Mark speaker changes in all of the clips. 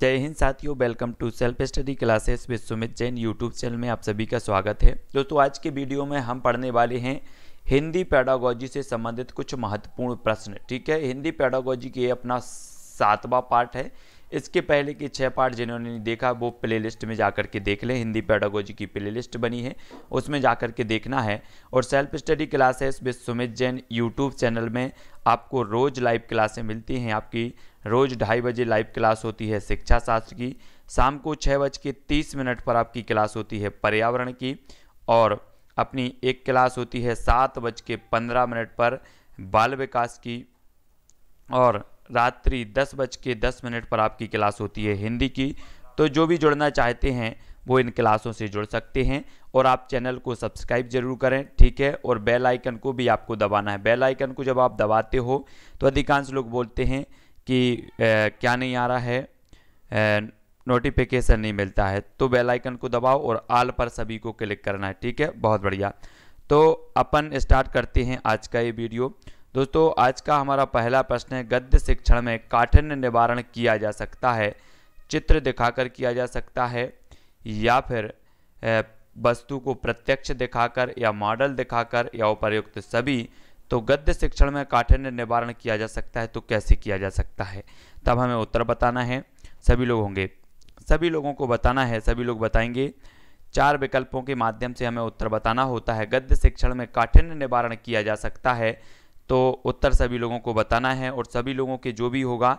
Speaker 1: जय हिंद साथियों welcome to self study classes with Sumit Jain YouTube channel में आप सभी का स्वागत है दोस्तों आज के वीडियो में हम पढ़ने वाले हैं हिंदी पैडागोजी से संबंधित कुछ महत्वपूर्ण प्रश्न ठीक है हिंदी पैडागोजी के अपना सातवां पार्ट है इसके पहले के छः पार्ट जिन्होंने देखा वो प्लेलिस्ट में जा के देख लें हिंदी पैडागोजी की प्लेलिस्ट बनी है उसमें जा के देखना है और self study classes with Sumit Jain YouTube channel में आपको रोज़ लाइव क्लासें मिलती हैं आपकी रोज़ ढाई बजे लाइव क्लास होती है शिक्षा शास्त्र की शाम को छः बज के तीस मिनट पर आपकी क्लास होती है पर्यावरण की और अपनी एक क्लास होती है सात बज के पंद्रह मिनट पर बाल विकास की और रात्रि दस बज के दस मिनट पर आपकी क्लास होती है हिंदी की तो जो भी जुड़ना चाहते हैं वो इन क्लासों से जुड़ सकते हैं और आप चैनल को सब्सक्राइब जरूर करें ठीक है और बेल आइकन को भी आपको दबाना है बेल आइकन को जब आप दबाते हो तो अधिकांश लोग बोलते हैं कि ए, क्या नहीं आ रहा है नोटिफिकेशन नहीं मिलता है तो बेल आइकन को दबाओ और आल पर सभी को क्लिक करना है ठीक है बहुत बढ़िया तो अपन स्टार्ट करते हैं आज का ये वीडियो दोस्तों आज का हमारा पहला प्रश्न है गद्य शिक्षण में काठिन्य निवारण किया जा सकता है चित्र दिखाकर किया जा सकता है या फिर वस्तु को प्रत्यक्ष दिखाकर या मॉडल दिखाकर या उपरयुक्त सभी तो गद्य शिक्षण में काठिन्य निवारण किया जा सकता है तो कैसे किया जा सकता है तब हमें उत्तर बताना है सभी लोग होंगे सभी लोगों को बताना है सभी लोग बताएंगे चार विकल्पों के माध्यम से हमें उत्तर बताना होता है गद्य शिक्षण में काठिन्य निवारण किया जा सकता है तो उत्तर सभी लोगों को बताना है और सभी लोगों के जो भी होगा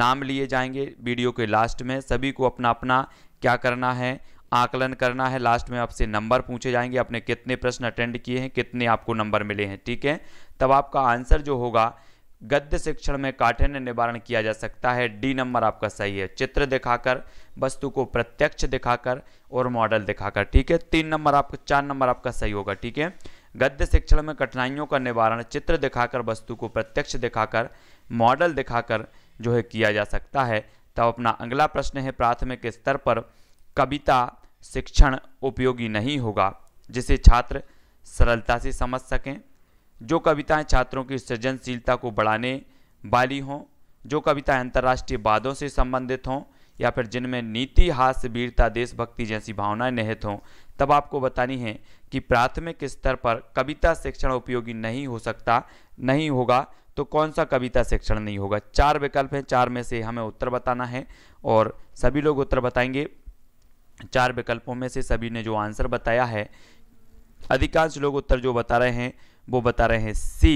Speaker 1: नाम लिए जाएंगे वीडियो के लास्ट में सभी को अपना अपना क्या करना है आकलन करना है लास्ट में आपसे नंबर पूछे जाएंगे आपने कितने प्रश्न अटेंड किए हैं कितने आपको नंबर मिले हैं ठीक है तब आपका आंसर जो होगा गद्य शिक्षण में काठिन्य निवारण किया जा सकता है डी नंबर आपका सही है चित्र दिखाकर वस्तु को प्रत्यक्ष दिखाकर और मॉडल दिखाकर ठीक है तीन नंबर आपका चार नंबर आपका सही होगा ठीक है गद्य शिक्षण में कठिनाइयों का निवारण चित्र दिखाकर वस्तु को प्रत्यक्ष दिखाकर मॉडल दिखाकर जो है किया जा सकता है तब अपना अगला प्रश्न है प्राथमिक स्तर पर कविता शिक्षण उपयोगी नहीं होगा जिसे छात्र सरलता से समझ सकें जो कविताएं छात्रों की सृजनशीलता को बढ़ाने वाली हों जो कविताएं अंतर्राष्ट्रीय वादों से संबंधित हों या फिर जिनमें नीति हास्य वीरता देशभक्ति जैसी भावनाएं निहित हों तब आपको बतानी है कि प्राथमिक स्तर पर कविता शिक्षण उपयोगी नहीं हो सकता नहीं होगा तो कौन सा कविता शिक्षण नहीं होगा चार विकल्प हैं चार में से हमें उत्तर बताना है और सभी लोग उत्तर बताएंगे चार विकल्पों में से सभी ने जो आंसर बताया है अधिकांश लोग उत्तर जो बता रहे हैं वो बता रहे हैं सी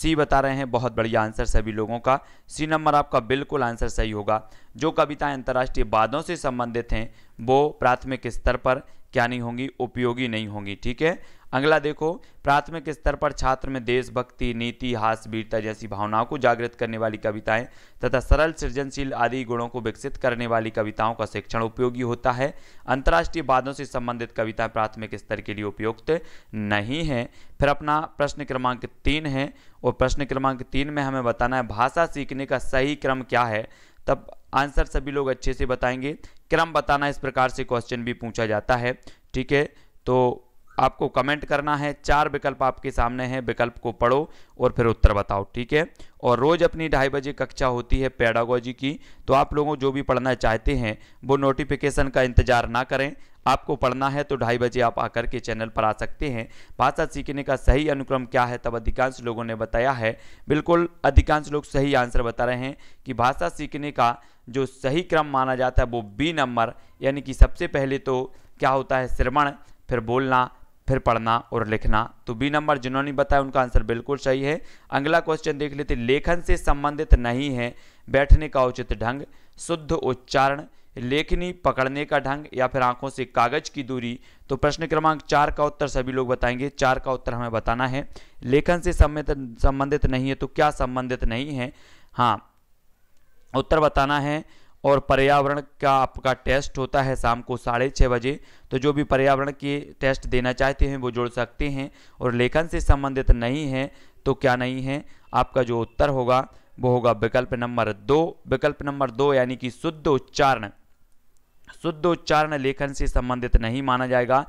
Speaker 1: सी बता रहे हैं बहुत बढ़िया आंसर सभी लोगों का सी नंबर आपका बिल्कुल आंसर सही होगा जो कविताएं अंतर्राष्ट्रीय वादों से संबंधित हैं वो प्राथमिक स्तर पर क्या नहीं होंगी उपयोगी नहीं होंगी ठीक है अगला देखो प्राथमिक स्तर पर छात्र में देशभक्ति नीति हास वीरता जैसी भावनाओं को जागृत करने वाली कविताएं तथा सरल सृजनशील आदि गुणों को विकसित करने वाली कविताओं का शिक्षण उपयोगी होता है अंतर्राष्ट्रीय वादों से संबंधित कविताएं प्राथमिक स्तर के लिए उपयुक्त नहीं है फिर अपना प्रश्न क्रमांक तीन है और प्रश्न क्रमांक तीन में हमें बताना है भाषा सीखने का सही क्रम क्या है तब आंसर सभी लोग अच्छे से बताएंगे क्रम बताना इस प्रकार से क्वेश्चन भी पूछा जाता है ठीक है तो आपको कमेंट करना है चार विकल्प आपके सामने हैं विकल्प को पढ़ो और फिर उत्तर बताओ ठीक है और रोज़ अपनी ढाई बजे कक्षा होती है पेडागोजी की तो आप लोगों जो भी पढ़ना चाहते हैं वो नोटिफिकेशन का इंतजार ना करें आपको पढ़ना है तो ढाई बजे आप आकर के चैनल पर आ सकते हैं भाषा सीखने का सही अनुक्रम क्या है तब अधिकांश लोगों ने बताया है बिल्कुल अधिकांश लोग सही आंसर बता रहे हैं कि भाषा सीखने का जो सही क्रम माना जाता है वो बी नंबर यानी कि सबसे पहले तो क्या होता है श्रवण फिर बोलना फिर पढ़ना और लिखना तो बी नंबर जिन्होंने बताया उनका आंसर बिल्कुल सही है अगला क्वेश्चन देख लेते लेखन से संबंधित नहीं है बैठने का उचित ढंग शुद्ध उच्चारण लेखनी पकड़ने का ढंग या फिर आंखों से कागज की दूरी तो प्रश्न क्रमांक चार का उत्तर सभी लोग बताएंगे चार का उत्तर हमें बताना है लेखन से संबंधित नहीं है तो क्या संबंधित नहीं है हाँ उत्तर बताना है और पर्यावरण का आपका टेस्ट होता है शाम को साढ़े छः बजे तो जो भी पर्यावरण के टेस्ट देना चाहते हैं वो जोड़ सकते हैं और लेखन से संबंधित नहीं है तो क्या नहीं है आपका जो उत्तर होगा वो होगा विकल्प नंबर दो विकल्प नंबर दो यानी कि शुद्ध उच्चारण शुद्ध उच्चारण लेखन से संबंधित नहीं माना जाएगा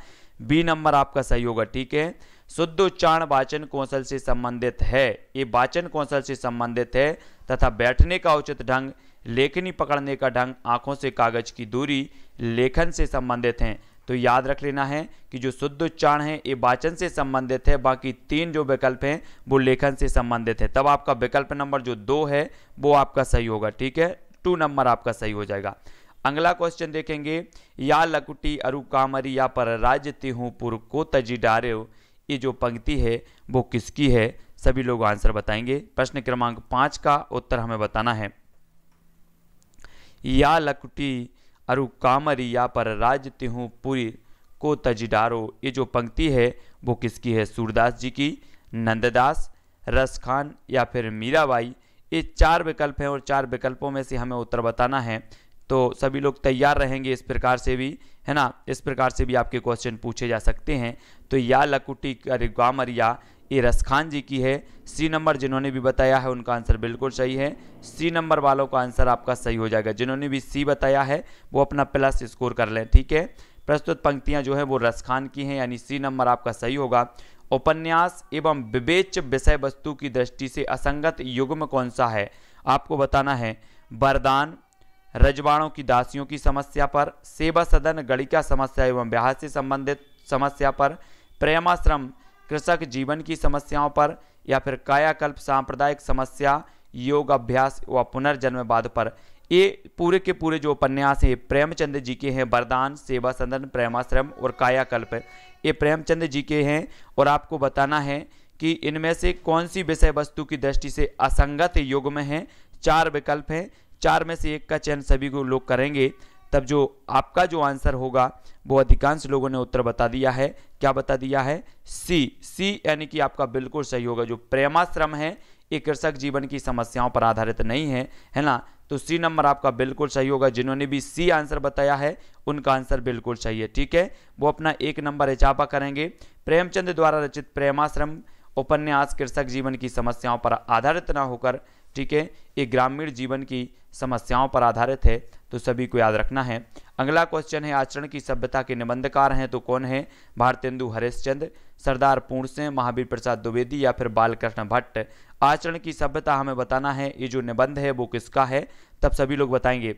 Speaker 1: बी नंबर आपका सही होगा ठीक है शुद्ध उच्चारण वाचन कौशल से संबंधित है ये वाचन कौशल से संबंधित है तथा बैठने का उचित ढंग लेखनी पकड़ने का ढंग आंखों से कागज की दूरी लेखन से संबंधित हैं तो याद रख लेना है कि जो शुद्ध उच्चारण है ये वाचन से संबंधित है बाकी तीन जो विकल्प हैं वो लेखन से संबंधित है तब आपका विकल्प नंबर जो दो है वो आपका सही होगा ठीक है टू नंबर आपका सही हो जाएगा अगला क्वेश्चन देखेंगे या लकुटी अरु कामरी या पर राज्य तिहू पुर को तजी डारे ये जो पंक्ति है वो किसकी है सभी लोग आंसर बताएंगे प्रश्न क्रमांक पाँच का उत्तर हमें बताना है या लकुटी अरु कामरी या पर राज तिहूँ पुरी को तजिडारो ये जो पंक्ति है वो किसकी है सूरदास जी की नंददास रस खान या फिर मीराबाई ये चार विकल्प हैं और चार विकल्पों में से हमें उत्तर बताना है तो सभी लोग तैयार रहेंगे इस प्रकार से भी है ना इस प्रकार से भी आपके क्वेश्चन पूछे जा सकते हैं तो या लकुटी गामरिया ये रसखान जी की है सी नंबर जिन्होंने भी बताया है उनका आंसर बिल्कुल सही है सी नंबर वालों का आंसर आपका सही हो जाएगा जिन्होंने भी सी बताया है वो अपना प्लस स्कोर कर लें ठीक है प्रस्तुत पंक्तियां जो है वो रसखान की हैं यानी सी नंबर आपका सही होगा उपन्यास एवं विवेच विषय वस्तु की दृष्टि से असंगत युग्म कौन सा है आपको बताना है वरदान रजवाणों की दासियों की समस्या पर सेवा सदन गणिका समस्या एवं ब्याह से संबंधित समस्या पर प्रेमाश्रम कृषक जीवन की समस्याओं पर या फिर कायाकल्प सांप्रदायिक समस्या योग अभ्यास व पुनर्जन्मवाद पर ये पूरे के पूरे जो उपन्यास हैं प्रेमचंद जी के हैं वरदान सेवा सदन प्रेमाश्रम और कायाकल्प ये प्रेमचंद जी के हैं और आपको बताना है कि इनमें से कौन सी विषय वस्तु की दृष्टि से असंगत योग में है चार विकल्प हैं चार में से एक का चयन सभी को लोग करेंगे तब जो आपका जो आंसर होगा वो अधिकांश लोगों ने उत्तर बता दिया है क्या बता दिया है सी सी यानी कि आपका बिल्कुल सही होगा जो प्रेमाश्रम है ये कृषक जीवन की समस्याओं पर आधारित नहीं है है ना तो सी नंबर आपका बिल्कुल सही होगा जिन्होंने भी सी आंसर बताया है उनका आंसर बिल्कुल सही है ठीक है वो अपना एक नंबर इजाफा करेंगे प्रेमचंद द्वारा रचित प्रेमाश्रम उपन्यास कृषक जीवन की समस्याओं पर आधारित ना होकर ठीक है ये ग्रामीण जीवन की समस्याओं पर आधारित है तो सभी को याद रखना है अगला क्वेश्चन है आचरण की सभ्यता के निबंधकार हैं तो कौन है भारतेंदु हरिश्चंद्र सरदार पूर्ण सिंह महावीर प्रसाद द्विवेदी या फिर बालकृष्ण भट्ट आचरण की सभ्यता हमें बताना है ये जो निबंध है वो किसका है तब सभी लोग बताएंगे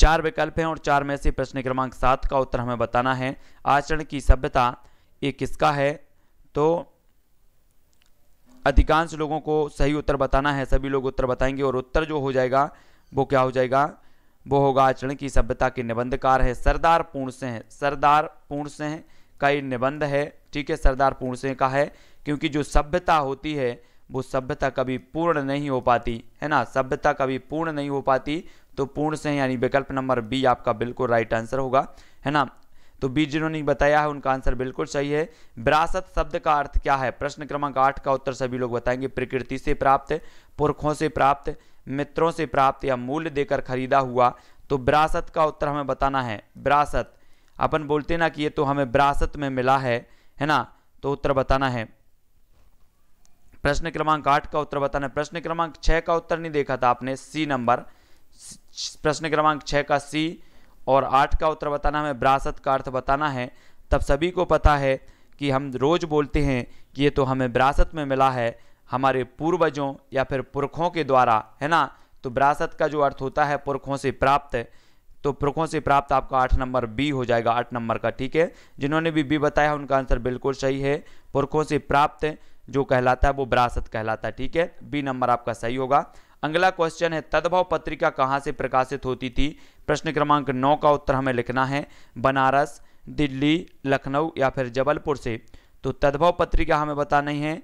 Speaker 1: चार विकल्प हैं और चार में से प्रश्न क्रमांक सात का उत्तर हमें बताना है आचरण की सभ्यता ये किसका है तो अधिकांश लोगों को सही उत्तर बताना है सभी लोग उत्तर बताएंगे और उत्तर जो हो जाएगा वो क्या हो जाएगा वो होगा आचरण की सभ्यता के निबंधकार है सरदार पूर्ण सिंह सरदार पूर्ण सिंह का ये निबंध है ठीक है सरदार पूर्ण सिंह का है क्योंकि जो सभ्यता होती है वो सभ्यता कभी पूर्ण नहीं हो पाती है ना सभ्यता कभी पूर्ण नहीं हो पाती तो पूर्ण से यानी विकल्प नंबर बी आपका बिल्कुल राइट आंसर होगा है ना तो बी जिन्होंने बताया है उनका आंसर बिल्कुल सही है विरासत शब्द का अर्थ क्या है प्रश्न क्रमांक आठ का उत्तर सभी लोग बताएंगे प्रकृति से प्राप्त पुरखों से प्राप्त मित्रों से प्राप्त या मूल्य देकर खरीदा हुआ तो विरासत का उत्तर हमें बताना है विरासत अपन बोलते ना कि ये तो हमें विरासत में मिला है है ना तो उत्तर बताना है प्रश्न क्रमांक आठ का उत्तर बताना है प्रश्न क्रमांक छः का उत्तर नहीं देखा था आपने सी नंबर प्रश्न क्रमांक छः का सी और आठ का उत्तर बताना हमें विरासत का अर्थ बताना है तब सभी को पता है कि हम रोज़ बोलते हैं कि ये तो हमें विरासत में मिला है हमारे पूर्वजों या फिर पुरखों के द्वारा है ना तो विरासत का जो अर्थ होता है पुरखों से प्राप्त तो पुरखों से प्राप्त आपका आठ नंबर बी हो जाएगा आठ नंबर का ठीक है जिन्होंने भी बी बताया उनका आंसर बिल्कुल सही है पुरखों से प्राप्त जो कहलाता है वो विरासत कहलाता है ठीक है बी नंबर आपका सही होगा अगला क्वेश्चन है तद्भव पत्रिका कहाँ से प्रकाशित होती थी प्रश्न क्रमांक नौ का उत्तर हमें लिखना है बनारस दिल्ली लखनऊ या फिर जबलपुर से तो तद्भव पत्रिका हमें बतानी है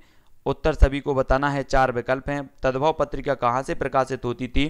Speaker 1: उत्तर सभी को बताना है चार विकल्प हैं तद्भव पत्रिका कहाँ से प्रकाशित होती थी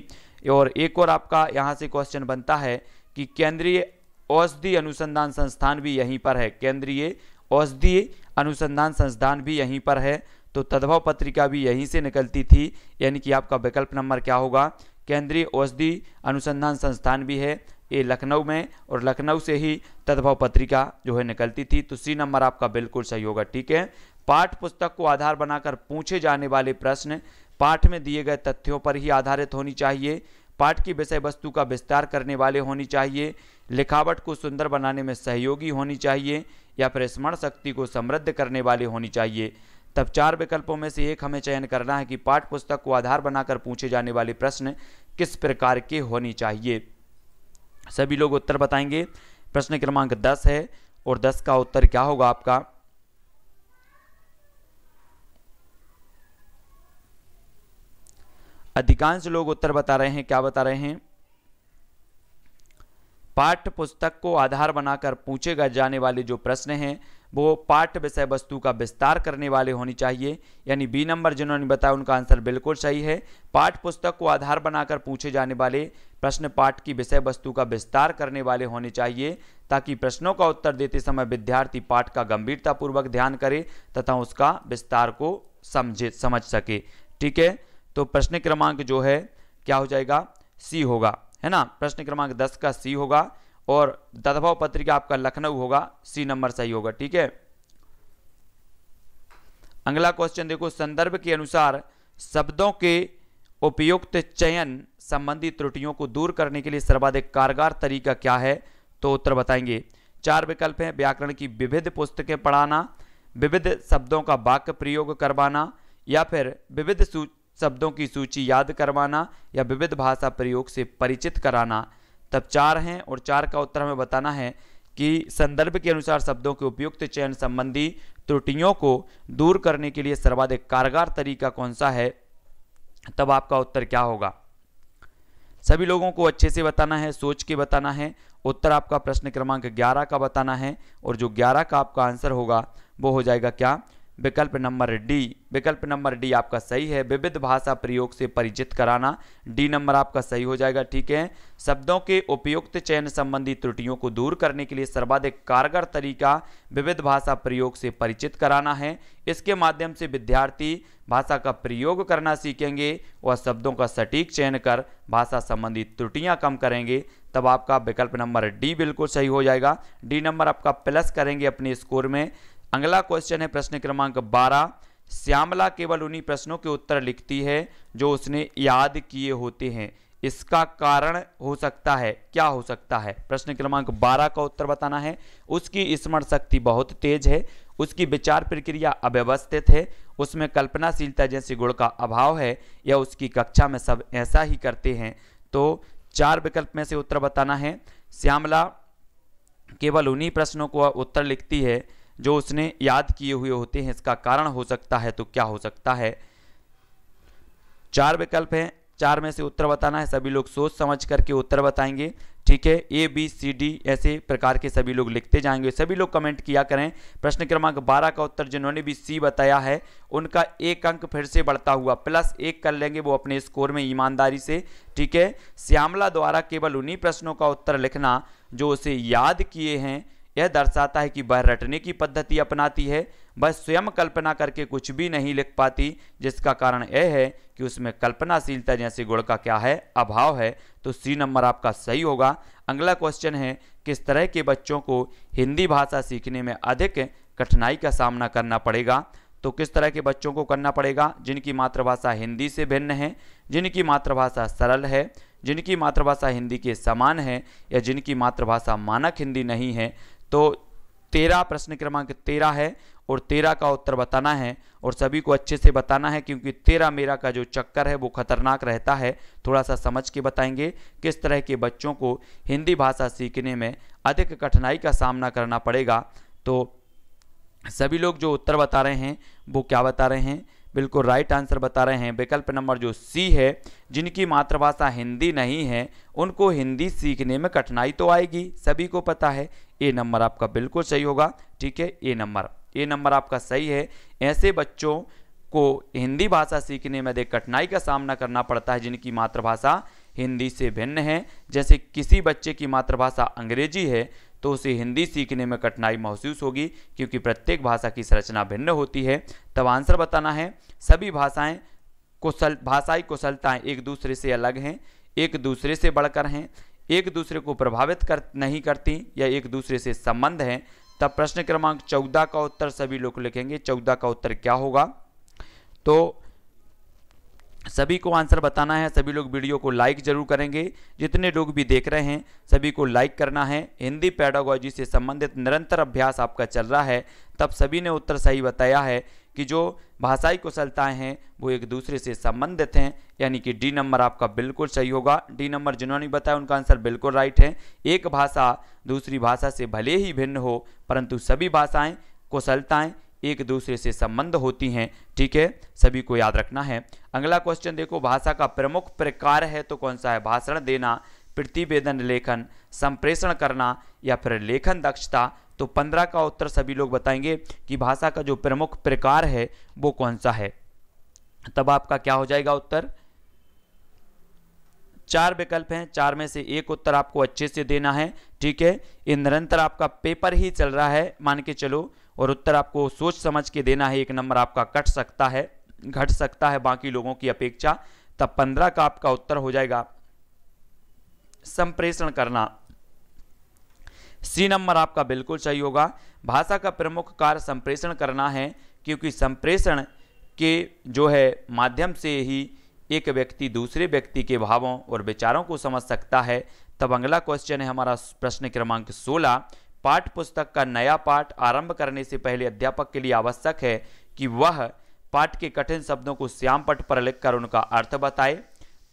Speaker 1: और एक और आपका यहाँ से क्वेश्चन बनता है कि केंद्रीय औषधि अनुसंधान संस्थान भी यहीं पर है केंद्रीय औषधि अनुसंधान संस्थान भी यहीं पर है तो तद्भव पत्रिका भी यहीं से निकलती थी यानी कि आपका विकल्प नंबर क्या होगा केंद्रीय औषधि अनुसंधान संस्थान भी है ये लखनऊ में और लखनऊ से ही तद्भव पत्रिका जो है निकलती थी तो सी नंबर आपका बिल्कुल सही होगा ठीक है पाठ पुस्तक को आधार बनाकर पूछे जाने वाले प्रश्न पाठ में दिए गए तथ्यों पर ही आधारित होनी चाहिए पाठ की विषय वस्तु का विस्तार करने वाले होनी चाहिए लिखावट को सुंदर बनाने में सहयोगी होनी चाहिए या फिर स्मरण शक्ति को समृद्ध करने वाले होनी चाहिए तब चार विकल्पों में से एक हमें चयन करना है कि पाठ पुस्तक को आधार बनाकर पूछे जाने वाले प्रश्न किस प्रकार के होने चाहिए सभी लोग उत्तर बताएंगे प्रश्न क्रमांक दस है और दस का उत्तर क्या होगा आपका अधिकांश लोग उत्तर बता रहे हैं क्या बता रहे हैं पाठ्य पुस्तक को आधार बनाकर पूछे जाने वाले जो प्रश्न हैं वो पाठ्य विषय वस्तु का विस्तार करने वाले होनी चाहिए यानी बी नंबर जिन्होंने बताया उनका आंसर बिल्कुल सही है पाठ्य पुस्तक को आधार बनाकर पूछे जाने वाले प्रश्न पाठ की विषय वस्तु का विस्तार करने वाले होने चाहिए ताकि प्रश्नों का उत्तर देते समय विद्यार्थी पाठ का गंभीरतापूर्वक ध्यान करे तथा उसका विस्तार को समझे समझ सके ठीक है तो प्रश्न क्रमांक जो है क्या हो जाएगा सी होगा है ना प्रश्न क्रमांक दस का सी होगा और तदभाव पत्रिका आपका लखनऊ होगा सी नंबर सही होगा ठीक है अगला क्वेश्चन देखो संदर्भ के अनुसार शब्दों के उपयुक्त चयन संबंधी त्रुटियों को दूर करने के लिए सर्वाधिक कारगर तरीका क्या है तो उत्तर बताएंगे चार विकल्प हैं व्याकरण की विविध पुस्तकें पढ़ाना विविध शब्दों का वाक्य प्रयोग करवाना या फिर विविध शब्दों की सूची याद करवाना या विविध भाषा प्रयोग से परिचित कराना तब चार हैं और चार का उत्तर हमें बताना है कि संदर्भ के अनुसार शब्दों के उपयुक्त चयन संबंधी त्रुटियों को दूर करने के लिए सर्वाधिक कारगर तरीका कौन सा है तब आपका उत्तर क्या होगा सभी लोगों को अच्छे से बताना है सोच के बताना है उत्तर आपका प्रश्न क्रमांक 11 का बताना है और जो 11 का आपका आंसर होगा वो हो जाएगा क्या विकल्प नंबर डी विकल्प नंबर डी आपका सही है विविध भाषा प्रयोग से परिचित कराना डी नंबर आपका सही हो जाएगा ठीक है शब्दों के उपयुक्त चयन संबंधी त्रुटियों को दूर करने के लिए सर्वाधिक कारगर तरीका विविध भाषा प्रयोग से परिचित कराना है इसके माध्यम से विद्यार्थी भाषा का प्रयोग करना सीखेंगे और शब्दों का सटीक चयन कर भाषा संबंधी त्रुटियाँ कम करेंगे तब आपका विकल्प नंबर डी बिल्कुल सही हो जाएगा डी नंबर आपका प्लस करेंगे अपने स्कोर में अगला क्वेश्चन है प्रश्न क्रमांक बारह श्यामला केवल उन्हीं प्रश्नों के उत्तर लिखती है जो उसने याद किए होते हैं इसका कारण हो सकता है क्या हो सकता है प्रश्न क्रमांक 12 का उत्तर बताना है उसकी स्मरण शक्ति बहुत तेज है उसकी विचार प्रक्रिया अव्यवस्थित है उसमें कल्पनाशीलता जैसे गुण का अभाव है या उसकी कक्षा में सब ऐसा ही करते हैं तो चार विकल्प में से उत्तर बताना है श्यामला केवल उन्हीं प्रश्नों को उत्तर लिखती है जो उसने याद किए हुए होते हैं इसका कारण हो सकता है तो क्या हो सकता है चार विकल्प हैं चार में से उत्तर बताना है सभी लोग सोच समझ करके उत्तर बताएंगे ठीक है ए बी सी डी ऐसे प्रकार के सभी लोग लिखते जाएंगे सभी लोग कमेंट किया करें प्रश्न क्रमांक 12 का उत्तर जिन्होंने भी सी बताया है उनका एक अंक फिर से बढ़ता हुआ प्लस एक कर लेंगे वो अपने स्कोर में ईमानदारी से ठीक है श्यामला द्वारा केवल उन्हीं प्रश्नों का उत्तर लिखना जो उसे याद किए हैं यह दर्शाता है कि वह रटने की पद्धति अपनाती है वह स्वयं कल्पना करके कुछ भी नहीं लिख पाती जिसका कारण यह है कि उसमें कल्पनाशीलता जैसे गुण का क्या है अभाव है तो सी नंबर आपका सही होगा अगला क्वेश्चन है किस तरह के बच्चों को हिंदी भाषा सीखने में अधिक कठिनाई का सामना करना पड़ेगा तो किस तरह के बच्चों को करना पड़ेगा जिनकी मातृभाषा हिंदी से भिन्न है जिनकी मातृभाषा सरल है जिनकी मातृभाषा हिंदी के समान है या जिनकी मातृभाषा मानक हिंदी नहीं है तो तेरह प्रश्न क्रमांक तेरह है और तेरह का उत्तर बताना है और सभी को अच्छे से बताना है क्योंकि तेरह मेरा का जो चक्कर है वो खतरनाक रहता है थोड़ा सा समझ के बताएंगे किस तरह के बच्चों को हिंदी भाषा सीखने में अधिक कठिनाई का सामना करना पड़ेगा तो सभी लोग जो उत्तर बता रहे हैं वो क्या बता रहे हैं बिल्कुल राइट आंसर बता रहे हैं विकल्प नंबर जो सी है जिनकी मातृभाषा हिंदी नहीं है उनको हिंदी सीखने में कठिनाई तो आएगी सभी को पता है ए नंबर आपका बिल्कुल सही होगा ठीक है ए नंबर ए नंबर आपका सही है ऐसे बच्चों को हिंदी भाषा सीखने में अधिक कठिनाई का सामना करना पड़ता है जिनकी मातृभाषा हिंदी से भिन्न है जैसे किसी बच्चे की मातृभाषा अंग्रेजी है तो उसे हिंदी सीखने में कठिनाई महसूस होगी क्योंकि प्रत्येक भाषा की संरचना भिन्न होती है तब आंसर बताना है सभी भाषाएं कुशल भाषाई कुशलताएं एक दूसरे से अलग हैं एक दूसरे से बढ़कर हैं एक दूसरे को प्रभावित कर नहीं करती या एक दूसरे से संबंध हैं तब प्रश्न क्रमांक चौदह का उत्तर सभी लोग लिखेंगे चौदह का उत्तर क्या होगा तो सभी को आंसर बताना है सभी लोग वीडियो को लाइक जरूर करेंगे जितने लोग भी देख रहे हैं सभी को लाइक करना है हिंदी पैडागोजी से संबंधित निरंतर अभ्यास आपका चल रहा है तब सभी ने उत्तर सही बताया है कि जो भाषाई कुशलताएं हैं वो एक दूसरे से संबंधित हैं यानी कि डी नंबर आपका बिल्कुल सही होगा डी नंबर जिन्होंने बताया उनका आंसर बिल्कुल राइट है एक भाषा दूसरी भाषा से भले ही भिन्न हो परंतु सभी भाषाएँ कुशलताएँ एक दूसरे से संबंध होती हैं ठीक है सभी को याद रखना है अगला क्वेश्चन देखो भाषा का प्रमुख प्रकार है तो कौन सा है भाषण देना प्रतिवेदन लेखन संप्रेषण करना या फिर लेखन दक्षता तो पंद्रह का उत्तर सभी लोग बताएंगे कि भाषा का जो प्रमुख प्रकार है वो कौन सा है तब आपका क्या हो जाएगा उत्तर चार विकल्प हैं चार में से एक उत्तर आपको अच्छे से देना है ठीक है ये निरंतर आपका पेपर ही चल रहा है मान के चलो और उत्तर आपको सोच समझ के देना है एक नंबर आपका कट सकता है घट सकता है बाकी लोगों की अपेक्षा तब पंद्रह का आपका उत्तर हो जाएगा संप्रेषण करना सी नंबर आपका बिल्कुल सही होगा भाषा का प्रमुख कार्य संप्रेषण करना है क्योंकि संप्रेषण के जो है माध्यम से ही एक व्यक्ति दूसरे व्यक्ति के भावों और विचारों को समझ सकता है तब अगला क्वेश्चन है हमारा प्रश्न क्रमांक सोलह पाठ पुस्तक का नया पाठ आरंभ करने से पहले अध्यापक के लिए आवश्यक है कि वह पाठ के कठिन शब्दों को श्याम पट पर लिखकर उनका अर्थ बताए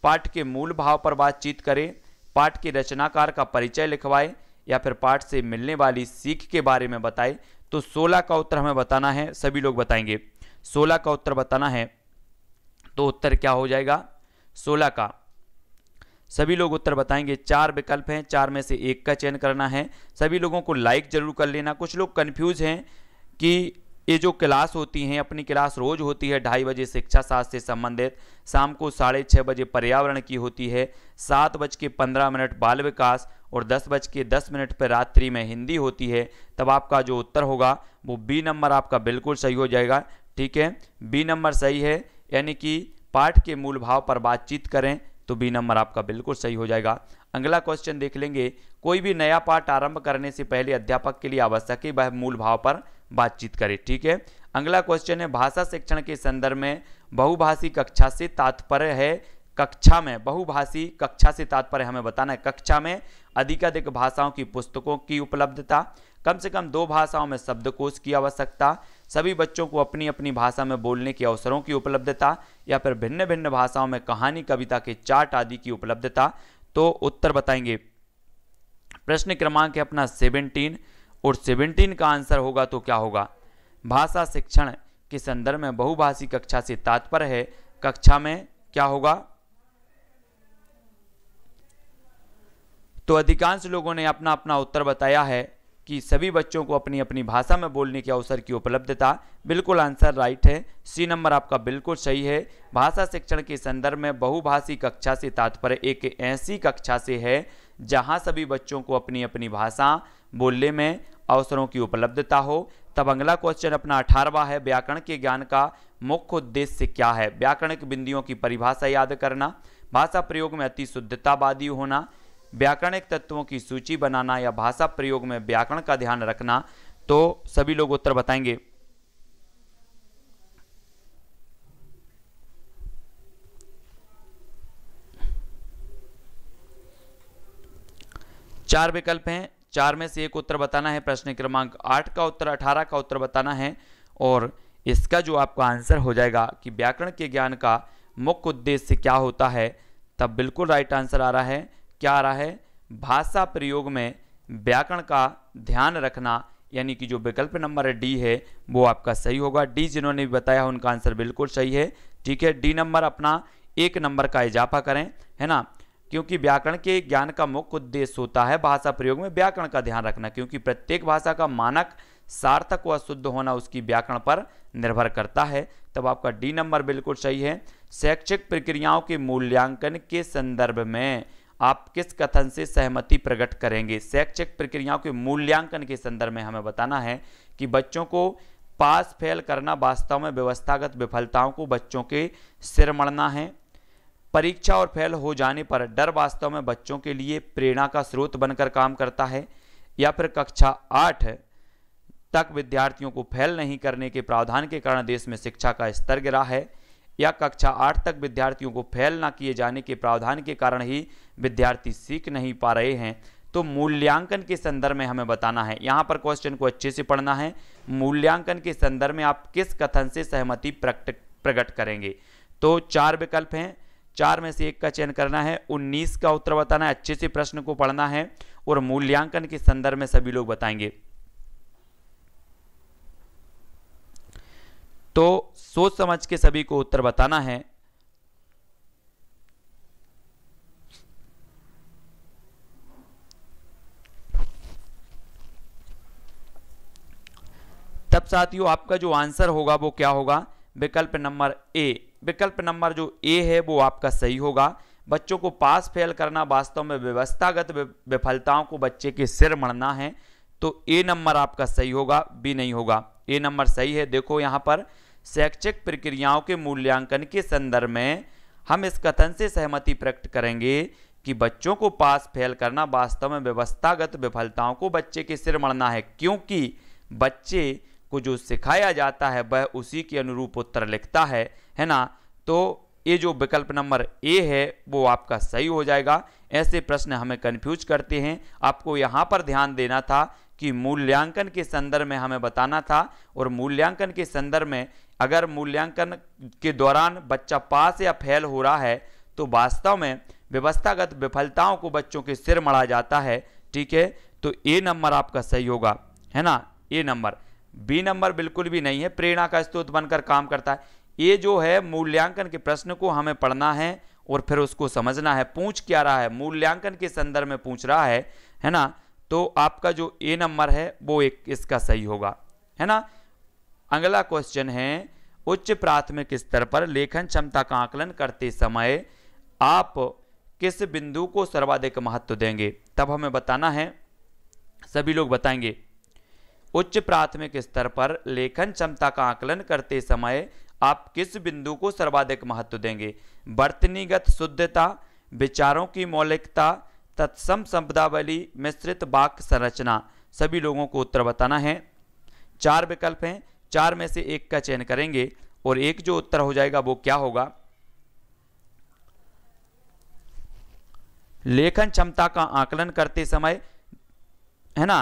Speaker 1: पाठ के मूल भाव पर बातचीत करें पाठ के रचनाकार का परिचय लिखवाए या फिर पाठ से मिलने वाली सीख के बारे में बताए तो 16 का उत्तर हमें बताना है सभी लोग बताएंगे 16 का उत्तर बताना है तो उत्तर क्या हो जाएगा 16 का सभी लोग उत्तर बताएंगे चार विकल्प हैं चार में से एक का चयन करना है सभी लोगों को लाइक जरूर कर लेना कुछ लोग कन्फ्यूज हैं कि ये जो क्लास होती हैं अपनी क्लास रोज होती है ढाई बजे शिक्षा शास्त्र से संबंधित शाम को साढ़े छः बजे पर्यावरण की होती है सात बज के पंद्रह मिनट बाल विकास और दस बज के दस मिनट पर रात्रि में हिंदी होती है तब आपका जो उत्तर होगा वो बी नंबर आपका बिल्कुल सही हो जाएगा ठीक है बी नंबर सही है यानी कि पाठ के मूल भाव पर बातचीत करें तो बी नंबर आपका बिल्कुल सही हो जाएगा अगला क्वेश्चन देख लेंगे कोई भी नया पाठ आरंभ करने से पहले अध्यापक के लिए आवश्यक है वह मूल भाव पर बातचीत करे ठीक है अगला क्वेश्चन है भाषा शिक्षण के संदर्भ में बहुभाषी कक्षा से तात्पर्य है कक्षा में बहुभाषी कक्षा से तात्पर्य हमें बताना है कक्षा में अधिकाधिक भाषाओं की पुस्तकों की उपलब्धता कम से कम दो भाषाओं में शब्दकोश की आवश्यकता सभी बच्चों को अपनी अपनी भाषा में बोलने के अवसरों की उपलब्धता या फिर भिन्न भिन्न भाषाओं में कहानी कविता के चार्ट आदि की उपलब्धता तो उत्तर बताएंगे प्रश्न क्रमांक है अपना सेवनटीन और सेवनटीन का आंसर होगा तो क्या होगा भाषा शिक्षण के संदर्भ में बहुभाषी कक्षा से तात्पर्य है कक्षा में क्या होगा तो अधिकांश लोगों ने अपना अपना उत्तर बताया है कि सभी बच्चों को अपनी अपनी भाषा में बोलने के अवसर की उपलब्धता बिल्कुल आंसर राइट है सी नंबर आपका बिल्कुल सही है भाषा शिक्षण के संदर्भ में बहुभाषी कक्षा से तात्पर्य एक ऐसी कक्षा से है जहां सभी बच्चों को अपनी अपनी भाषा बोलने में अवसरों की उपलब्धता हो तब अगला क्वेश्चन अपना अठारहवा है व्याकरण के ज्ञान का मुख्य उद्देश्य क्या है व्याकरणिक बिंदियों की परिभाषा याद करना भाषा प्रयोग में अति शुद्धतावादी होना व्याकरणिक तत्वों की सूची बनाना या भाषा प्रयोग में व्याकरण का ध्यान रखना तो सभी लोग उत्तर बताएंगे चार विकल्प हैं चार में से एक उत्तर बताना है प्रश्न क्रमांक आठ का उत्तर अठारह का उत्तर बताना है और इसका जो आपका आंसर हो जाएगा कि व्याकरण के ज्ञान का मुख्य उद्देश्य क्या होता है तब बिल्कुल राइट आंसर आ रहा है क्या आ रहा है भाषा प्रयोग में व्याकरण का ध्यान रखना यानी कि जो विकल्प नंबर है डी है वो आपका सही होगा डी जिन्होंने भी बताया उनका आंसर बिल्कुल सही है ठीक है डी नंबर अपना एक नंबर का इजाफा करें है ना क्योंकि व्याकरण के ज्ञान का मुख्य उद्देश्य होता है भाषा प्रयोग में व्याकरण का ध्यान रखना क्योंकि प्रत्येक भाषा का मानक सार्थक व शुद्ध होना उसकी व्याकरण पर निर्भर करता है तब आपका डी नंबर बिल्कुल सही है शैक्षिक प्रक्रियाओं के मूल्यांकन के संदर्भ में आप किस कथन से सहमति प्रकट करेंगे शैक्षिक प्रक्रियाओं के मूल्यांकन के संदर्भ में हमें बताना है कि बच्चों को पास फेल करना वास्तव में व्यवस्थागत विफलताओं को बच्चों के सिर मड़ना है परीक्षा और फेल हो जाने पर डर वास्तव में बच्चों के लिए प्रेरणा का स्रोत बनकर काम करता है या फिर कक्षा आठ तक विद्यार्थियों को फेल नहीं करने के प्रावधान के कारण देश में शिक्षा का स्तर गिरा है या कक्षा आठ तक विद्यार्थियों को फेल ना किए जाने के प्रावधान के कारण ही विद्यार्थी सीख नहीं पा रहे हैं तो मूल्यांकन के संदर्भ में हमें बताना है यहाँ पर क्वेश्चन को अच्छे से पढ़ना है मूल्यांकन के संदर्भ में आप किस कथन से सहमति प्रकट प्रकट करेंगे तो चार विकल्प हैं चार में से एक का चयन करना है उन्नीस का उत्तर बताना है अच्छे से प्रश्न को पढ़ना है और मूल्यांकन के संदर्भ में सभी लोग बताएंगे तो सोच समझ के सभी को उत्तर बताना है तब साथियों आपका जो आंसर होगा वो क्या होगा विकल्प नंबर ए विकल्प नंबर जो ए है वो आपका सही होगा बच्चों को पास फेल करना वास्तव में व्यवस्थागत विफलताओं को बच्चे के सिर मरना है तो ए नंबर आपका सही होगा बी नहीं होगा ए नंबर सही है देखो यहाँ पर शैक्षिक प्रक्रियाओं के मूल्यांकन के संदर्भ में हम इस कथन से सहमति प्रकट करेंगे कि बच्चों को पास फेल करना वास्तव में व्यवस्थागत विफलताओं को बच्चे के सिर मरना है क्योंकि बच्चे को जो सिखाया जाता है वह उसी के अनुरूप उत्तर लिखता है है ना तो ये जो विकल्प नंबर ए है वो आपका सही हो जाएगा ऐसे प्रश्न हमें कन्फ्यूज करते हैं आपको यहाँ पर ध्यान देना था कि मूल्यांकन के संदर्भ में हमें बताना था और मूल्यांकन के संदर्भ में अगर मूल्यांकन के दौरान बच्चा पास या फेल हो रहा है तो वास्तव में व्यवस्थागत विफलताओं को बच्चों के सिर मड़ा जाता है ठीक है तो ए नंबर आपका सही होगा है ना ए नंबर बी नंबर बिल्कुल भी नहीं है प्रेरणा का स्त्रोत बनकर काम करता है ये जो है मूल्यांकन के प्रश्न को हमें पढ़ना है और फिर उसको समझना है पूछ क्या रहा है मूल्यांकन के संदर्भ में पूछ रहा है है ना तो आपका जो ए नंबर है वो एक इसका सही होगा है ना अगला क्वेश्चन है उच्च प्राथमिक स्तर पर लेखन क्षमता का आकलन करते समय आप किस बिंदु को सर्वाधिक महत्व देंगे तब हमें बताना है सभी लोग बताएंगे उच्च प्राथमिक स्तर पर लेखन क्षमता का आकलन करते समय आप किस बिंदु को सर्वाधिक महत्व देंगे वर्तनीगत शुद्धता विचारों की मौलिकता तत्सम शब्दावली मिश्रित वाक्य संरचना सभी लोगों को उत्तर बताना है चार विकल्प हैं चार में से एक का चयन करेंगे और एक जो उत्तर हो जाएगा वो क्या होगा लेखन क्षमता का आकलन करते समय है ना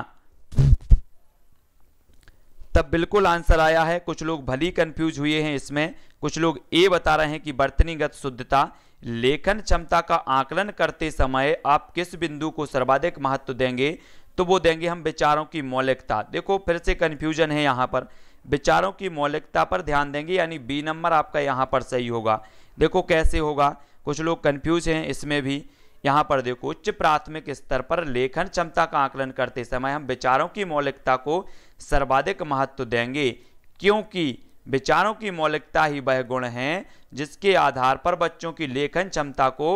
Speaker 1: तब बिल्कुल आंसर आया है कुछ लोग भली कंफ्यूज हुए हैं इसमें कुछ लोग ए बता रहे हैं कि बर्तनीगत शुद्धता लेखन क्षमता का आकलन करते समय आप किस बिंदु को सर्वाधिक महत्व देंगे तो वो देंगे हम विचारों की मौलिकता देखो फिर से कन्फ्यूजन है यहाँ पर विचारों की मौलिकता पर ध्यान देंगे यानी बी नंबर आपका यहाँ पर सही होगा देखो कैसे होगा कुछ लोग कन्फ्यूज हैं इसमें भी यहाँ पर देखो उच्च प्राथमिक स्तर पर लेखन क्षमता का आकलन करते समय हम विचारों की मौलिकता को सर्वाधिक महत्व देंगे क्योंकि विचारों की मौलिकता ही वह गुण हैं जिसके आधार पर बच्चों की लेखन क्षमता को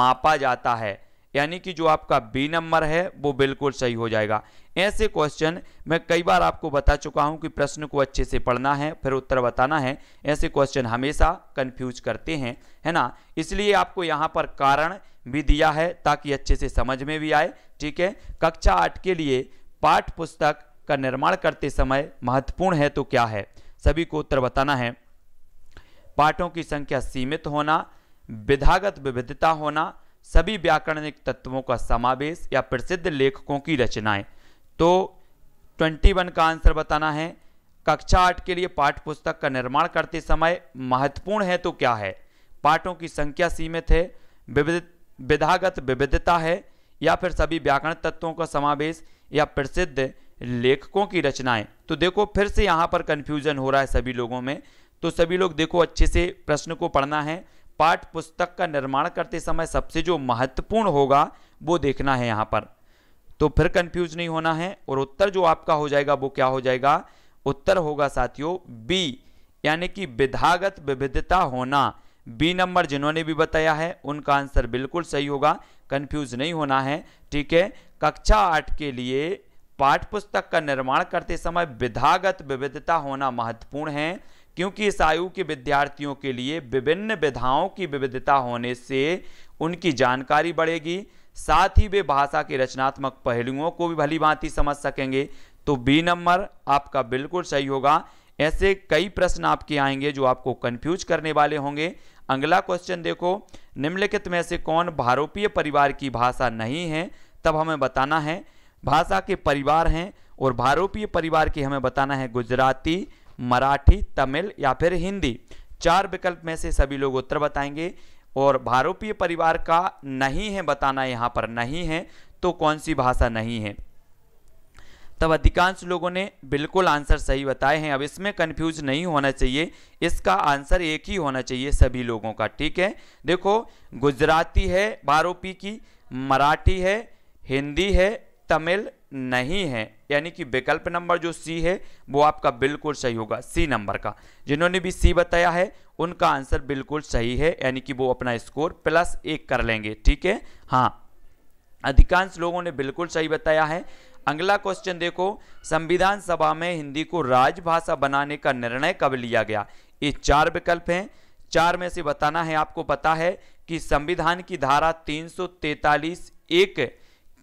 Speaker 1: मापा जाता है यानी कि जो आपका बी नंबर है वो बिल्कुल सही हो जाएगा ऐसे क्वेश्चन मैं कई बार आपको बता चुका हूं कि प्रश्न को अच्छे से पढ़ना है फिर उत्तर बताना है ऐसे क्वेश्चन हमेशा कंफ्यूज करते हैं है ना इसलिए आपको यहाँ पर कारण भी दिया है ताकि अच्छे से समझ में भी आए ठीक है कक्षा आठ के लिए पाठ पुस्तक का निर्माण करते समय महत्वपूर्ण है तो क्या है सभी को उत्तर बताना है पाठों की संख्या सीमित होना विधागत विविधता होना सभी व्याकरणिक तत्वों का समावेश या प्रसिद्ध लेखकों की रचनाएं तो 21 का आंसर बताना है कक्षा आठ के लिए पाठ पुस्तक का निर्माण करते समय महत्वपूर्ण है तो क्या है पाठों की संख्या सीमित है विविध विधागत विविधता है या फिर सभी व्याकरण तत्वों का समावेश या प्रसिद्ध लेखकों की रचनाएं तो देखो फिर से यहाँ पर कन्फ्यूजन हो रहा है सभी लोगों में तो सभी लोग देखो अच्छे से प्रश्न को पढ़ना है पाठ पुस्तक का निर्माण करते समय सबसे जो महत्वपूर्ण होगा वो देखना है यहाँ पर तो फिर कन्फ्यूज नहीं होना है और उत्तर जो आपका हो जाएगा वो क्या हो जाएगा उत्तर होगा साथियों बी यानी कि विधागत विविधता होना बी नंबर जिन्होंने भी बताया है उनका आंसर बिल्कुल सही होगा कंफ्यूज नहीं होना है ठीक है कक्षा आठ के लिए पाठ्यपुस्तक पुस्तक का निर्माण करते समय विधागत विविधता होना महत्वपूर्ण है क्योंकि इस आयु के विद्यार्थियों के लिए विभिन्न विधाओं की विविधता होने से उनकी जानकारी बढ़ेगी साथ ही वे भाषा के रचनात्मक पहलुओं को भी भली भांति समझ सकेंगे तो बी नंबर आपका बिल्कुल सही होगा ऐसे कई प्रश्न आपके आएंगे जो आपको कंफ्यूज करने वाले होंगे अगला क्वेश्चन देखो निम्नलिखित में से कौन भारोपीय परिवार की भाषा नहीं है तब हमें बताना है भाषा के परिवार हैं और भारोपीय परिवार की हमें बताना है गुजराती मराठी तमिल या फिर हिंदी चार विकल्प में से सभी लोग उत्तर बताएंगे और भारोपीय परिवार का नहीं है बताना यहाँ पर नहीं है तो कौन सी भाषा नहीं है तब अधिकांश लोगों ने बिल्कुल आंसर सही बताए हैं अब इसमें कन्फ्यूज नहीं होना चाहिए इसका आंसर एक ही होना चाहिए सभी लोगों का ठीक है देखो गुजराती है बारोपी की मराठी है हिंदी है तमिल नहीं है यानी कि विकल्प नंबर जो सी है वो आपका बिल्कुल सही होगा सी नंबर का जिन्होंने भी सी बताया है उनका आंसर बिल्कुल सही है यानी कि वो अपना स्कोर प्लस एक कर लेंगे ठीक है हाँ अधिकांश लोगों ने बिल्कुल सही बताया है अगला क्वेश्चन देखो संविधान सभा में हिंदी को राजभाषा बनाने का निर्णय कब लिया गया ये चार विकल्प हैं चार में से बताना है आपको पता है कि संविधान की धारा 343 एक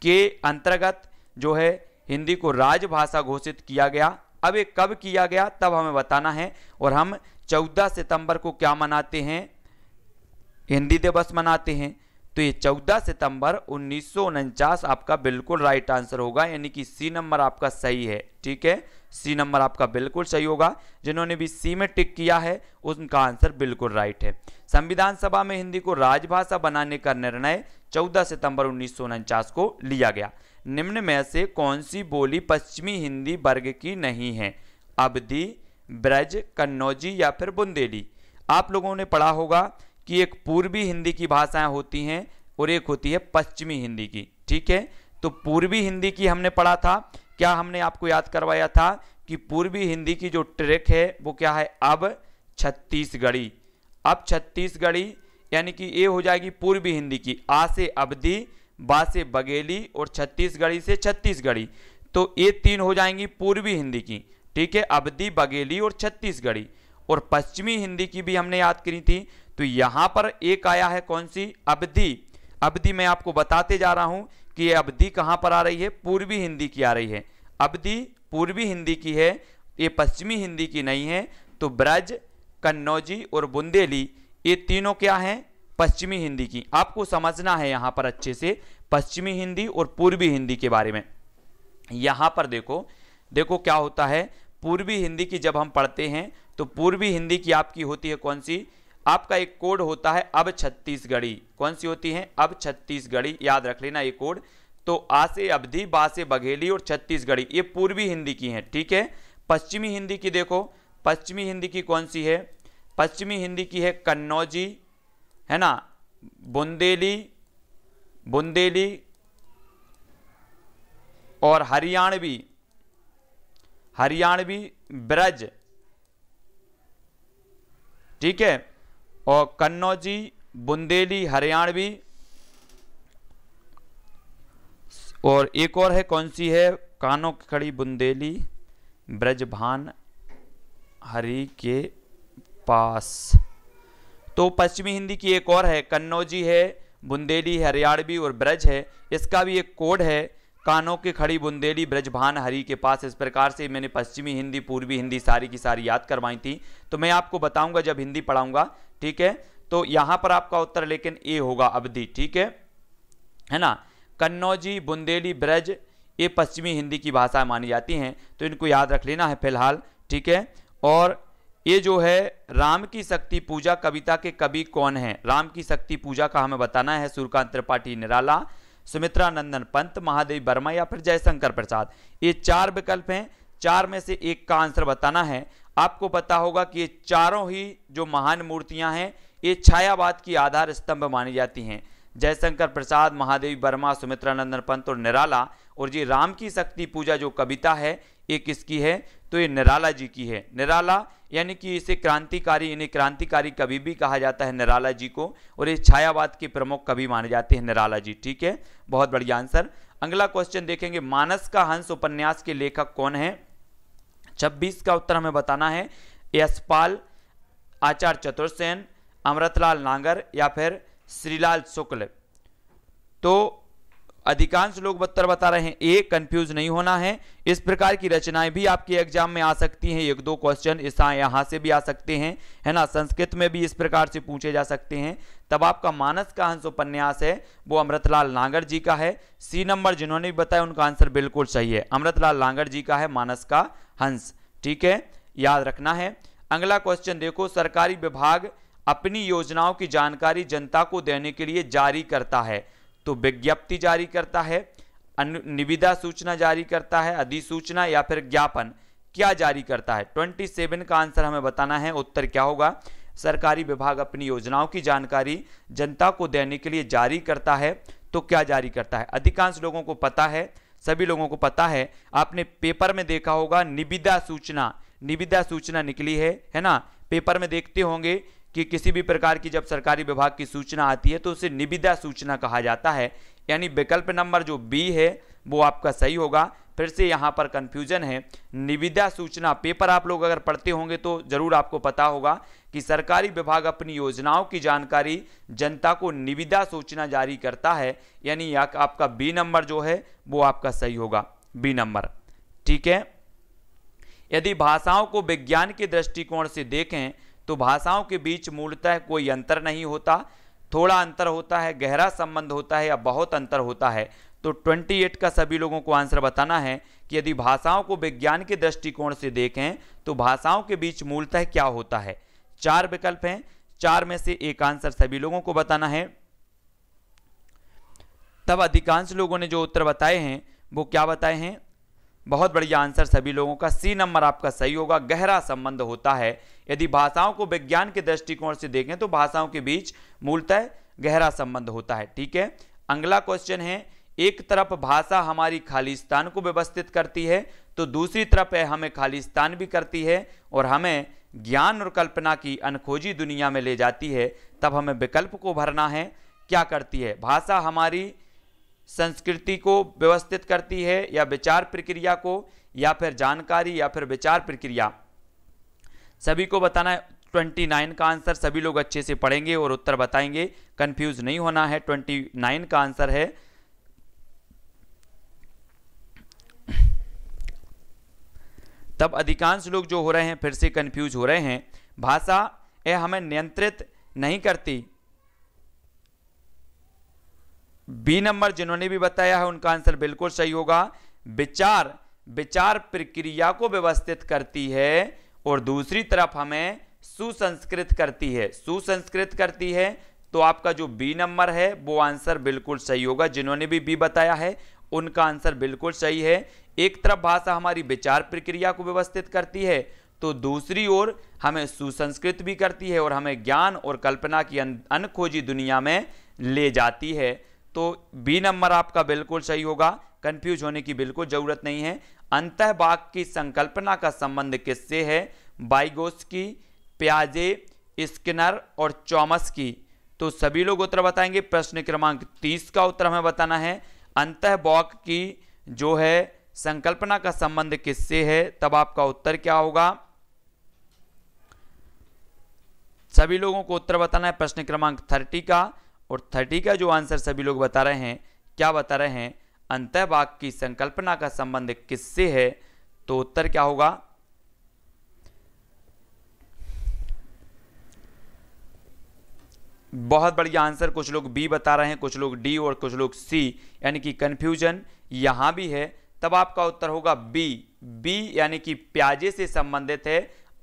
Speaker 1: के अंतर्गत जो है हिंदी को राजभाषा घोषित किया गया अब ये कब किया गया तब हमें बताना है और हम 14 सितंबर को क्या मनाते हैं हिंदी दिवस मनाते हैं तो ये 14 सितंबर उन्नीस आपका बिल्कुल राइट आंसर होगा यानी कि सी नंबर आपका सही है ठीक है सी नंबर आपका बिल्कुल सही होगा जिन्होंने भी सी में टिक किया है उनका आंसर बिल्कुल राइट है संविधान सभा में हिंदी को राजभाषा बनाने का निर्णय 14 सितंबर उन्नीस को लिया गया निम्न में से कौन सी बोली पश्चिमी हिंदी वर्ग की नहीं है अबधि ब्रज कन्नौजी या फिर बुंदेली आप लोगों ने पढ़ा होगा कि एक पूर्वी हिंदी की भाषाएं होती हैं और एक होती है पश्चिमी हिंदी की ठीक है तो पूर्वी हिंदी की हमने पढ़ा था क्या हमने आपको याद करवाया था कि पूर्वी हिंदी की जो ट्रैक है वो क्या है अब छत्तीसगढ़ी अब छत्तीसगढ़ी यानी कि ये हो जाएगी पूर्वी हिंदी की आ से अवधि बा से बघेली और छत्तीसगढ़ी से छत्तीसगढ़ी तो ये तीन हो जाएंगी पूर्वी हिंदी की ठीक है अवधि बघेली और छत्तीसगढ़ी और पश्चिमी हिंदी की भी हमने याद करी थी तो यहाँ पर एक आया है कौन सी अवधि अवधि मैं आपको बताते जा रहा हूं कि ये अवधि कहाँ पर आ रही है पूर्वी हिंदी की आ रही है अवधि पूर्वी हिंदी की है ये पश्चिमी हिंदी की नहीं है तो ब्रज कन्नौजी और बुंदेली ये तीनों क्या हैं पश्चिमी हिंदी की आपको समझना है यहाँ पर अच्छे से पश्चिमी हिंदी और पूर्वी हिंदी के बारे में यहाँ पर देखो देखो क्या होता है पूर्वी हिंदी की जब हम पढ़ते हैं तो पूर्वी हिंदी की आपकी होती है कौन सी आपका एक कोड होता है अब छत्तीसगढ़ी कौन सी होती है अब छत्तीसगढ़ी याद रख लेना ये कोड तो आ से अवधि बा से बघेली और छत्तीसगढ़ी ये पूर्वी हिंदी की हैं ठीक है पश्चिमी हिंदी की देखो पश्चिमी हिंदी की कौन सी है पश्चिमी हिंदी की है कन्नौजी है ना बुंदेली बुंदेली और हरियाणवी हरियाणवी ब्रज ठीक है और कन्नौजी बुंदेली हरियाणवी और एक और है कौन सी है कानों की खड़ी बुंदेली ब्रजभान हरी के पास तो पश्चिमी हिंदी की एक और है कन्नौजी है बुंदेली हरियाणवी और ब्रज है इसका भी एक कोड है कानों के खड़ी बुंदेली ब्रजभान हरी के पास इस प्रकार से मैंने पश्चिमी हिंदी पूर्वी हिंदी सारी की सारी याद करवाई थी तो मैं आपको बताऊंगा जब हिंदी पढ़ाऊंगा ठीक है तो यहाँ पर आपका उत्तर लेकिन ए होगा अवधि ठीक है है ना कन्नौजी बुंदेली ब्रज ये पश्चिमी हिंदी की भाषा मानी जाती हैं तो इनको याद रख लेना है फिलहाल ठीक है और ये जो है राम की शक्ति पूजा कविता के कवि कौन है राम की शक्ति पूजा का हमें बताना है सूर्यकांत त्रिपाठी निराला सुमित्रा नंदन पंत महादेवी वर्मा या फिर जयशंकर प्रसाद ये चार विकल्प हैं चार में से एक का आंसर बताना है आपको पता होगा कि ये चारों ही जो महान मूर्तियां हैं ये छायावाद की आधार स्तंभ मानी जाती हैं जयशंकर प्रसाद महादेवी वर्मा सुमित्रा नंदन पंत और निराला और जी राम की शक्ति पूजा जो कविता है ये किसकी है तो ये निराला जी की है निराला यानी कि इसे क्रांतिकारी इन्हें क्रांतिकारी कवि भी कहा जाता है निराला जी को और ये छायावाद के प्रमुख कवि माने जाते हैं निराला जी ठीक है बहुत बढ़िया आंसर अगला क्वेश्चन देखेंगे मानस का हंस उपन्यास के लेखक कौन है छब्बीस का उत्तर हमें बताना है यशपाल आचार्य चतुर्सेन अमृतलाल नागर या फिर श्रीलाल शुक्ल तो अधिकांश लोग उत्तर बता रहे हैं ए कंफ्यूज नहीं होना है इस प्रकार की रचनाएं भी आपके एग्जाम में आ सकती हैं एक दो क्वेश्चन इस यहाँ से भी आ सकते हैं है ना संस्कृत में भी इस प्रकार से पूछे जा सकते हैं तब आपका मानस का हंस उपन्यास है वो अमृतलाल नागर जी का है सी नंबर जिन्होंने भी बताया उनका आंसर बिल्कुल सही है अमृतलाल नागर जी का है मानस का हंस ठीक है याद रखना है अगला क्वेश्चन देखो सरकारी विभाग अपनी योजनाओं की जानकारी जनता को देने के लिए जारी करता है तो विज्ञप्ति जारी करता है निविदा सूचना जारी करता है अधिसूचना या फिर ज्ञापन क्या जारी करता है 27 का आंसर हमें बताना है उत्तर क्या होगा सरकारी विभाग अपनी योजनाओं की जानकारी जनता को देने के लिए जारी करता है तो क्या जारी करता है अधिकांश लोगों को पता है सभी लोगों को पता है आपने पेपर में देखा होगा निविदा सूचना निविदा सूचना निकली है है ना पेपर में देखते होंगे कि किसी भी प्रकार की जब सरकारी विभाग की सूचना आती है तो उसे निविदा सूचना कहा जाता है यानी विकल्प नंबर जो बी है वो आपका सही होगा फिर से यहाँ पर कन्फ्यूजन है निविदा सूचना पेपर आप लोग अगर पढ़ते होंगे तो ज़रूर आपको पता होगा कि सरकारी विभाग अपनी योजनाओं की जानकारी जनता को निविदा सूचना जारी करता है यानी आपका बी नंबर जो है वो आपका सही होगा बी नंबर ठीक है यदि भाषाओं को विज्ञान के दृष्टिकोण से देखें तो भाषाओं के बीच मूलतः कोई अंतर नहीं होता थोड़ा अंतर होता है गहरा संबंध होता है या बहुत अंतर होता है तो 28 का सभी लोगों को आंसर बताना है कि यदि भाषाओं को विज्ञान के दृष्टिकोण से देखें तो भाषाओं के बीच मूलतः क्या होता है चार विकल्प हैं चार में से एक आंसर सभी लोगों को बताना है तब अधिकांश लोगों ने जो उत्तर बताए हैं वो क्या बताए हैं बहुत बढ़िया आंसर सभी लोगों का सी नंबर आपका सही होगा गहरा संबंध होता है यदि भाषाओं को विज्ञान के दृष्टिकोण से देखें तो भाषाओं के बीच मूलतः गहरा संबंध होता है ठीक है अगला क्वेश्चन है एक तरफ भाषा हमारी खालिस्तान को व्यवस्थित करती है तो दूसरी तरफ है हमें खालिस्तान भी करती है और हमें ज्ञान और कल्पना की अनखोजी दुनिया में ले जाती है तब हमें विकल्प को भरना है क्या करती है भाषा हमारी संस्कृति को व्यवस्थित करती है या विचार प्रक्रिया को या फिर जानकारी या फिर विचार प्रक्रिया सभी को बताना है 29 का आंसर सभी लोग अच्छे से पढ़ेंगे और उत्तर बताएंगे कंफ्यूज नहीं होना है 29 का आंसर है तब अधिकांश लोग जो हो रहे हैं फिर से कंफ्यूज हो रहे हैं भाषा ये हमें नियंत्रित नहीं करती बी नंबर जिन्होंने भी बताया है उनका आंसर बिल्कुल सही होगा विचार विचार प्रक्रिया को व्यवस्थित करती है और दूसरी तरफ हमें सुसंस्कृत करती है सुसंस्कृत करती है तो आपका जो बी नंबर है वो आंसर बिल्कुल सही होगा जिन्होंने भी बी बताया है उनका आंसर बिल्कुल सही है एक तरफ भाषा हमारी विचार प्रक्रिया को व्यवस्थित करती है तो दूसरी ओर हमें सुसंस्कृत भी करती है और हमें ज्ञान और कल्पना की अनखोजी दुनिया में ले जाती है तो बी नंबर आपका बिल्कुल सही होगा कंफ्यूज होने की बिल्कुल जरूरत नहीं है अंतःवाक की संकल्पना का संबंध किससे है बाइगोस की प्याजे स्किनर और चौमस की तो सभी लोग उत्तर बताएंगे प्रश्न क्रमांक तीस का उत्तर हमें बताना है अंतःवाक की जो है संकल्पना का संबंध किससे है तब आपका उत्तर क्या होगा सभी लोगों को उत्तर बताना है प्रश्न क्रमांक थर्टी का और थर्टी का जो आंसर सभी लोग बता रहे हैं क्या बता रहे हैं अंतःभाग की संकल्पना का संबंध किससे है तो उत्तर क्या होगा बहुत बढ़िया आंसर कुछ लोग बी बता रहे हैं कुछ लोग डी और कुछ लोग सी यानी कि कंफ्यूजन यहां भी है तब आपका उत्तर होगा बी बी यानी कि प्याजे से संबंधित है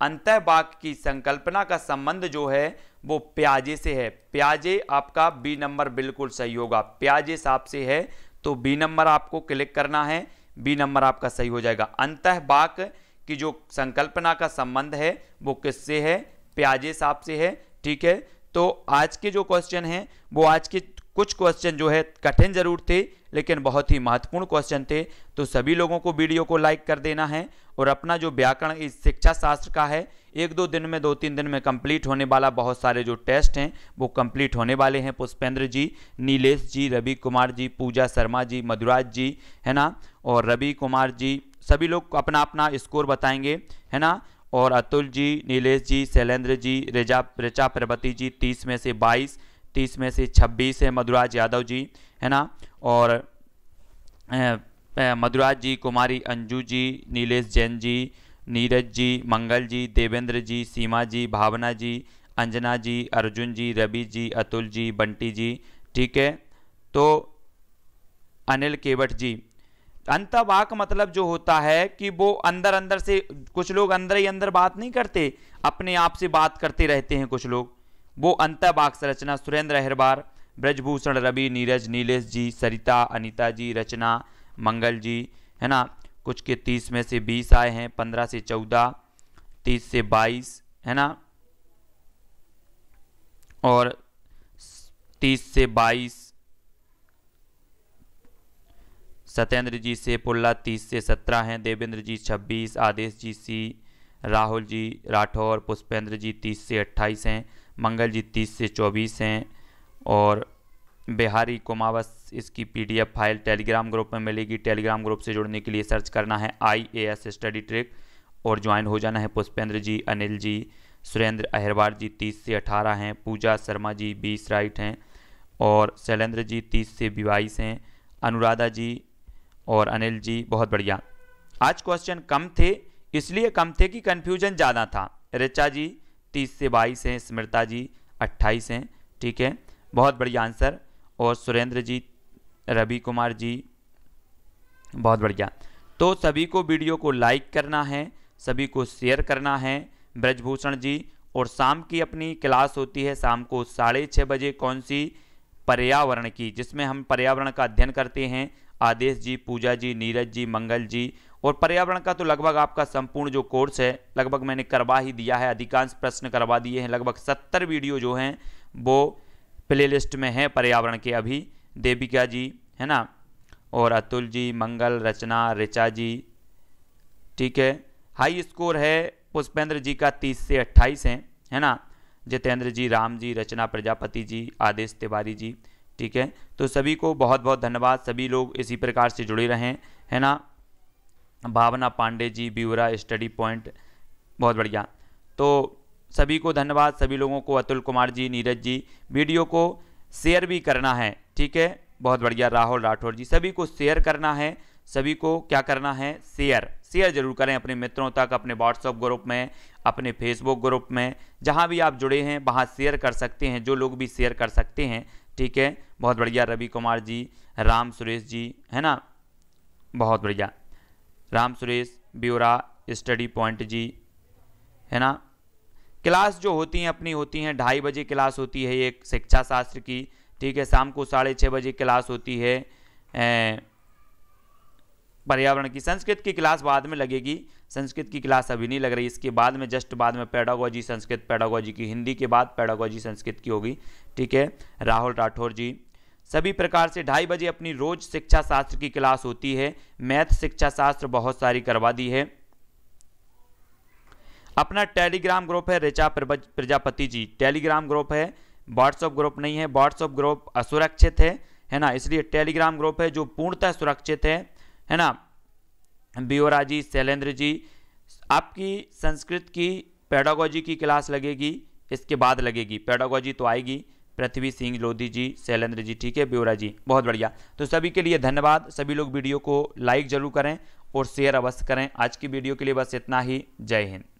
Speaker 1: अंतःभाग की संकल्पना का संबंध जो है वो प्याजे से है प्याजे आपका बी नंबर बिल्कुल सही होगा प्याजे साहब से है तो बी नंबर आपको क्लिक करना है बी नंबर आपका सही हो जाएगा अंत बाक की जो संकल्पना का संबंध है वो किससे है प्याजे साहब से है ठीक है तो आज के जो क्वेश्चन हैं वो आज के कुछ क्वेश्चन जो है कठिन जरूर थे लेकिन बहुत ही महत्वपूर्ण क्वेश्चन थे तो सभी लोगों को वीडियो को लाइक कर देना है और अपना जो व्याकरण इस शिक्षा शास्त्र का है एक दो दिन में दो तीन दिन में कंप्लीट होने वाला बहुत सारे जो टेस्ट हैं वो कंप्लीट होने वाले हैं पुष्पेंद्र जी नीलेश जी रवि कुमार जी पूजा शर्मा जी मधुराज जी है ना और रवि कुमार जी सभी लोग अपना अपना स्कोर बताएंगे है ना और अतुल जी नीलेश जी शैलेंद्र जी रेजा रिचा प्रभति जी तीस में से बाईस तीस में से छब्बीस है मधुराज यादव जी है ना और मधुराज जी कुमारी अंजू जी नीलेश जैन जी नीरज जी मंगल जी देवेंद्र जी सीमा जी भावना जी अंजना जी अर्जुन जी रवि जी अतुल जी बंटी जी ठीक है तो अनिल केवट जी अंतवाक मतलब जो होता है कि वो अंदर अंदर से कुछ लोग अंदर ही अंदर बात नहीं करते अपने आप से बात करते रहते हैं कुछ लोग वो अंतर्वाक्स रचना सुरेंद्र अहरबार ब्रजभूषण रवि नीरज नीलेश जी सरिता अनीता जी रचना मंगल जी है ना कुछ के तीस में से बीस आए हैं पंद्रह से चौदह तीस से बाईस है ना और तीस से बाईस सत्येंद्र जी से पुल्ला तीस से सत्रह हैं देवेंद्र जी छब्बीस आदेश जी सी राहुल जी राठौर पुष्पेंद्र जी तीस से अट्ठाईस हैं मंगल जी तीस से चौबीस हैं और बिहारी कुमावस इसकी पीडीएफ फाइल टेलीग्राम ग्रुप में मिलेगी टेलीग्राम ग्रुप से जुड़ने के लिए सर्च करना है I A S study trick और ज्वाइन हो जाना है पुष्पेंद्र जी अनिल जी सुरेंद्र अहिरवार जी तीस से अठारह हैं पूजा शर्मा जी बीस राइट हैं और शैलेंद्र जी तीस से बीवाईस हैं अनुराधा जी और अनिल जी बहुत बढ़िया आज क्वेश्चन कम थे इसलिए कम थे कि कन्फ्यूजन ज़्यादा था रिचा जी तीस से बाईस हैं स्मृता जी अट्ठाईस हैं ठीक है बहुत बढ़िया आंसर और सुरेंद्र जी रवि कुमार जी बहुत बढ़िया तो सभी को वीडियो को लाइक करना है सभी को शेयर करना है ब्रजभूषण जी और शाम की अपनी क्लास होती है शाम को साढ़े छः बजे कौन सी पर्यावरण की जिसमें हम पर्यावरण का अध्ययन करते हैं आदेश जी पूजा जी नीरज जी मंगल जी और पर्यावरण का तो लगभग आपका संपूर्ण जो कोर्स है लगभग मैंने करवा ही दिया है अधिकांश प्रश्न करवा दिए हैं लगभग सत्तर वीडियो जो हैं वो प्लेलिस्ट में हैं पर्यावरण के अभी देविका जी है ना और अतुल जी मंगल रचना रिचा जी ठीक है हाई स्कोर है पुष्पेंद्र जी का तीस से अट्ठाईस हैं है ना जितेंद्र जी राम जी रचना प्रजापति जी आदेश तिवारी जी ठीक है तो सभी को बहुत बहुत धन्यवाद सभी लोग इसी प्रकार से जुड़े रहें है ना भावना पांडे जी ब्यूरा स्टडी पॉइंट बहुत बढ़िया तो सभी को धन्यवाद सभी लोगों को अतुल कुमार जी नीरज जी वीडियो को शेयर भी करना है ठीक है बहुत बढ़िया राहुल राठौर जी सभी को शेयर करना है सभी को क्या करना है शेयर शेयर जरूर करें अपने मित्रों तक अपने व्हाट्सअप ग्रुप में अपने फेसबुक ग्रुप में जहाँ भी आप जुड़े हैं वहाँ शेयर कर सकते हैं जो लोग भी शेयर कर सकते हैं ठीक है बहुत बढ़िया रवि कुमार जी राम सुरेश जी है ना बहुत बढ़िया राम सुरेश ब्यूरा स्टडी पॉइंट जी है ना क्लास जो होती हैं अपनी होती हैं ढाई बजे क्लास होती है एक शिक्षा शास्त्र की ठीक है शाम को साढ़े छः बजे क्लास होती है पर्यावरण की संस्कृत की क्लास बाद में लगेगी संस्कृत की क्लास अभी नहीं लग रही इसके बाद में जस्ट बाद में पैडागोजी संस्कृत पैडागोजी की हिंदी के बाद पैडागोजी संस्कृत की होगी ठीक है राहुल राठौर जी सभी प्रकार से ढाई बजे अपनी रोज शिक्षा शास्त्र की क्लास होती है मैथ शिक्षा शास्त्र बहुत सारी करवा दी है अपना टेलीग्राम ग्रुप है रिचा प्रजापति जी टेलीग्राम ग्रुप है व्हाट्सअप ग्रुप नहीं है व्हाट्सअप ग्रुप असुरक्षित है है ना इसलिए टेलीग्राम ग्रुप है जो पूर्णतः सुरक्षित है है ना बियोरा जी शैलेंद्र जी आपकी संस्कृत की पेडागोजी की क्लास लगेगी इसके बाद लगेगी पेडागोजी तो आएगी पृथ्वी सिंह लोधी जी शैलेंद्र जी ठीक है ब्योरा जी बहुत बढ़िया तो सभी के लिए धन्यवाद सभी लोग वीडियो को लाइक जरूर करें और शेयर अवश्य करें आज की वीडियो के लिए बस इतना ही जय हिंद